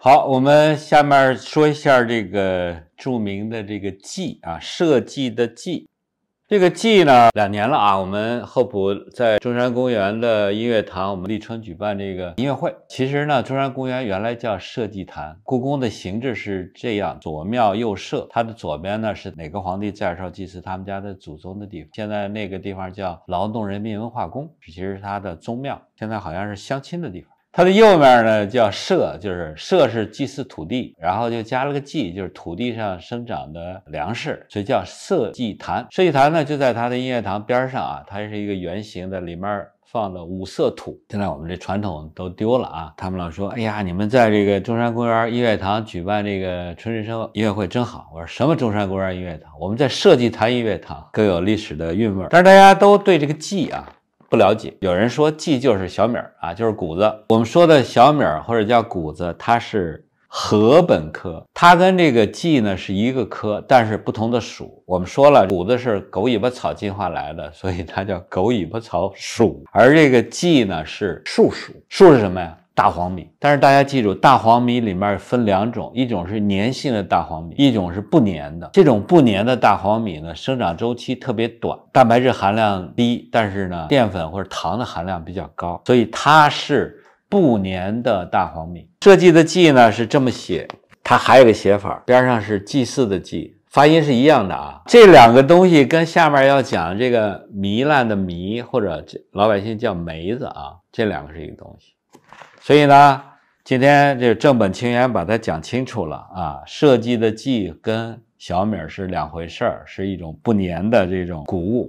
好，我们下面说一下这个著名的这个祭啊，社稷的祭。这个祭呢，两年了啊。我们后浦在中山公园的音乐堂，我们立春举办这个音乐会。其实呢，中山公园原来叫社稷坛。故宫的形制是这样，左庙右社。它的左边呢是哪个皇帝在的时候祭祀他们家的祖宗的地方。现在那个地方叫劳动人民文化宫，这其实是它的宗庙。现在好像是相亲的地方。它的右面呢叫社，就是社是祭祀土地，然后就加了个祭，就是土地上生长的粮食，所以叫社稷坛。社稷坛呢就在它的音乐堂边上啊，它是一个圆形的，里面放的五色土。现在我们这传统都丢了啊！他们老说：“哎呀，你们在这个中山公园音乐堂举办这个春日生音乐会真好。”我说：“什么中山公园音乐堂？我们在社稷坛音乐堂更有历史的韵味。”但是大家都对这个祭啊。不了解，有人说稷就是小米儿啊，就是谷子。我们说的小米儿或者叫谷子，它是禾本科，它跟这个稷呢是一个科，但是不同的属。我们说了，谷子是狗尾巴草进化来的，所以它叫狗尾巴草属，而这个稷呢是树属，树是什么呀？大黄米，但是大家记住，大黄米里面分两种，一种是粘性的大黄米，一种是不粘的。这种不粘的大黄米呢，生长周期特别短，蛋白质含量低，但是呢，淀粉或者糖的含量比较高，所以它是不粘的大黄米。设计的记呢是这么写，它还有个写法，边上是祭祀的祭，发音是一样的啊。这两个东西跟下面要讲这个糜烂的糜或者老百姓叫梅子啊，这两个是一个东西。所以呢，今天这正本清源，把它讲清楚了啊。设计的计跟小米是两回事儿，是一种不粘的这种谷物。